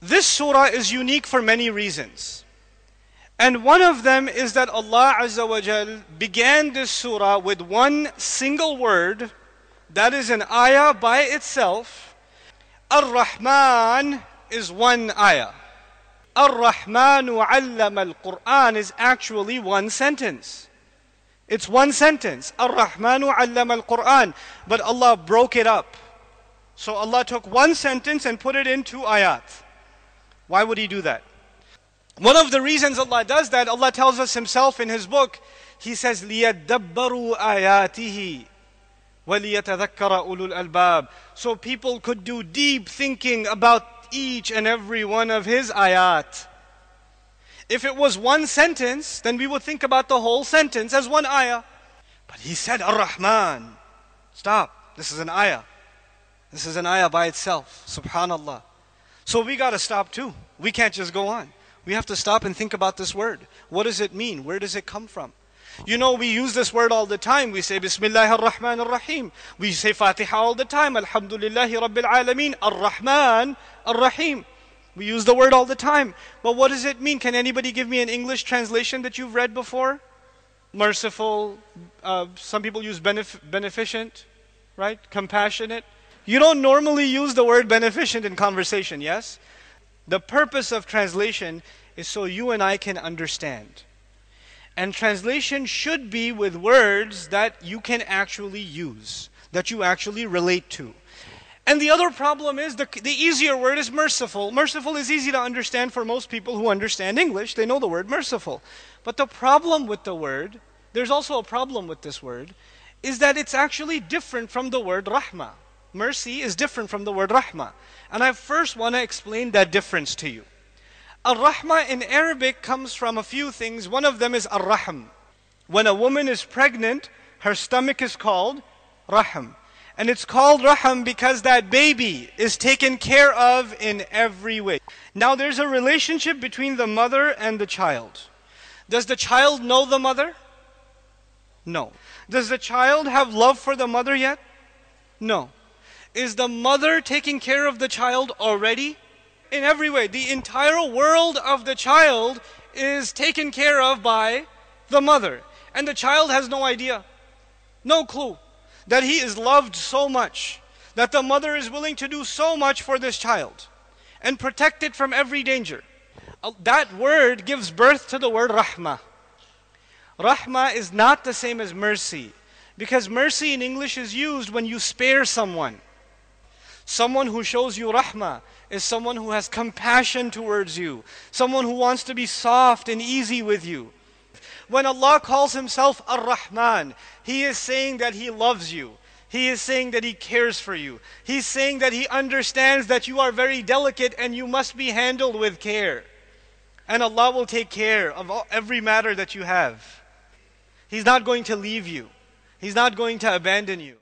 This surah is unique for many reasons. And one of them is that Allah Azza wa Jal began this surah with one single word that is an ayah by itself. Ar-Rahman is one ayah. ar allam 'allama al-Qur'an is actually one sentence. It's one sentence. ar allam 'allama al-Qur'an, but Allah broke it up. So Allah took one sentence and put it into ayat. Why would He do that? One of the reasons Allah does that, Allah tells us Himself in His book, He says, لِيَدَّبَّرُوا آيَاتِهِ وَلِيَتَذَكَّرَ أُولُو الْأَلْبَابِ So people could do deep thinking about each and every one of His ayat. If it was one sentence, then we would think about the whole sentence as one ayah. But He said, Ar-Rahman. Stop. This is an ayah. This is an ayah by itself. Subhanallah. So we got to stop too. We can't just go on. We have to stop and think about this word. What does it mean? Where does it come from? You know, we use this word all the time. We say Bismillah ar-Rahman ar-Rahim. We say Fatiha all the time. Alhamdulillahi Rabbil Alameen. Ar-Rahman ar-Rahim. We use the word all the time. But what does it mean? Can anybody give me an English translation that you've read before? Merciful. Uh, some people use benef- beneficent, right? Compassionate. You don't normally use the word beneficent in conversation, yes? The purpose of translation is so you and I can understand. And translation should be with words that you can actually use, that you actually relate to. And the other problem is the, the easier word is merciful. Merciful is easy to understand for most people who understand English. They know the word merciful. But the problem with the word, there's also a problem with this word, is that it's actually different from the word rahmah mercy is different from the word rahma, And I first want to explain that difference to you. Al rahma in Arabic comes from a few things. One of them is al rahm. When a woman is pregnant, her stomach is called rahm. And it's called rahm because that baby is taken care of in every way. Now there's a relationship between the mother and the child. Does the child know the mother? No. Does the child have love for the mother yet? No. Is the mother taking care of the child already? In every way, the entire world of the child is taken care of by the mother. And the child has no idea, no clue that he is loved so much, that the mother is willing to do so much for this child and protect it from every danger. Uh, that word gives birth to the word rahmah. Rahmah is not the same as mercy because mercy in English is used when you spare someone. Someone who shows you rahmah is someone who has compassion towards you, someone who wants to be soft and easy with you. When Allah calls Himself Ar Rahman, He is saying that He loves you. He is saying that He cares for you. He's saying that He understands that you are very delicate and you must be handled with care. And Allah will take care of all, every matter that you have. He's not going to leave you, He's not going to abandon you.